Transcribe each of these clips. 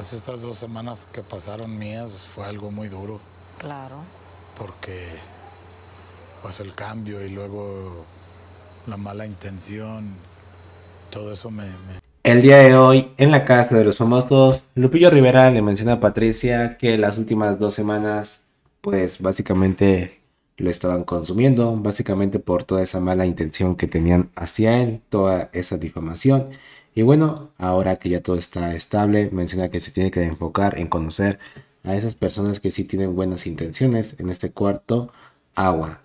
Pues estas dos semanas que pasaron mías fue algo muy duro. Claro. Porque pues el cambio y luego la mala intención, todo eso me... El día de hoy, en la casa de los famosos, Lupillo Rivera le menciona a Patricia que las últimas dos semanas, pues básicamente lo estaban consumiendo, básicamente por toda esa mala intención que tenían hacia él, toda esa difamación. Y bueno, ahora que ya todo está estable, menciona que se tiene que enfocar en conocer a esas personas que sí tienen buenas intenciones en este cuarto agua.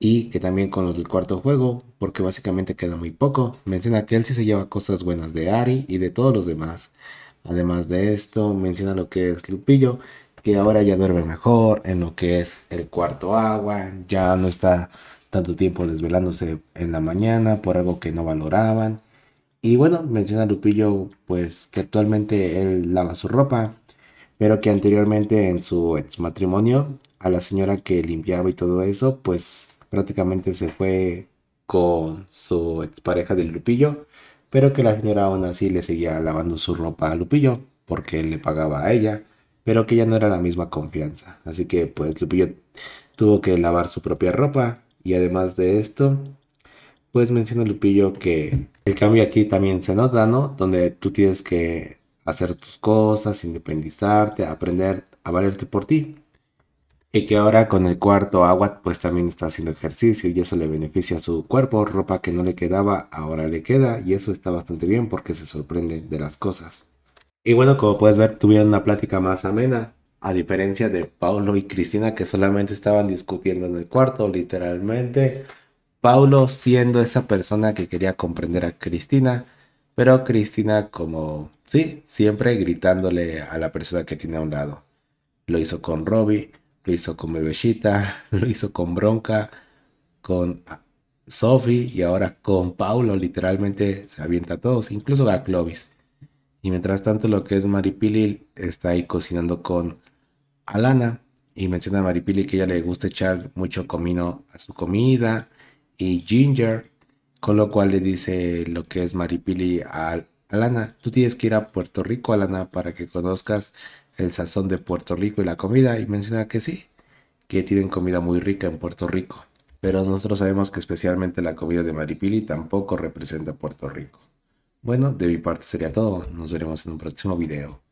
Y que también con los del cuarto juego, porque básicamente queda muy poco, menciona que él sí se lleva cosas buenas de Ari y de todos los demás. Además de esto, menciona lo que es Lupillo, que ahora ya duerme mejor en lo que es el cuarto agua, ya no está tanto tiempo desvelándose en la mañana por algo que no valoraban. Y bueno, menciona Lupillo pues que actualmente él lava su ropa, pero que anteriormente en su ex matrimonio a la señora que limpiaba y todo eso, pues prácticamente se fue con su expareja de Lupillo, pero que la señora aún así le seguía lavando su ropa a Lupillo porque él le pagaba a ella, pero que ya no era la misma confianza. Así que pues Lupillo tuvo que lavar su propia ropa y además de esto, pues menciona Lupillo que el cambio aquí también se nota, ¿no? Donde tú tienes que hacer tus cosas, independizarte, aprender a valerte por ti. Y que ahora con el cuarto agua pues también está haciendo ejercicio y eso le beneficia a su cuerpo, ropa que no le quedaba ahora le queda y eso está bastante bien porque se sorprende de las cosas. Y bueno, como puedes ver, tuvieron una plática más amena, a diferencia de Paulo y Cristina que solamente estaban discutiendo en el cuarto, literalmente. Paulo siendo esa persona que quería comprender a Cristina, pero Cristina como, sí, siempre gritándole a la persona que tiene a un lado. Lo hizo con Robbie, lo hizo con Bebellita, lo hizo con Bronca, con ah, Sophie y ahora con Paulo literalmente se avienta a todos, incluso a Clovis. Y mientras tanto lo que es Maripili está ahí cocinando con Alana y menciona a Maripili que ella le gusta echar mucho comino a su comida y Ginger, con lo cual le dice lo que es Maripili a Alana, tú tienes que ir a Puerto Rico, Alana, para que conozcas el sazón de Puerto Rico y la comida, y menciona que sí, que tienen comida muy rica en Puerto Rico. Pero nosotros sabemos que especialmente la comida de Maripili tampoco representa Puerto Rico. Bueno, de mi parte sería todo. Nos veremos en un próximo video.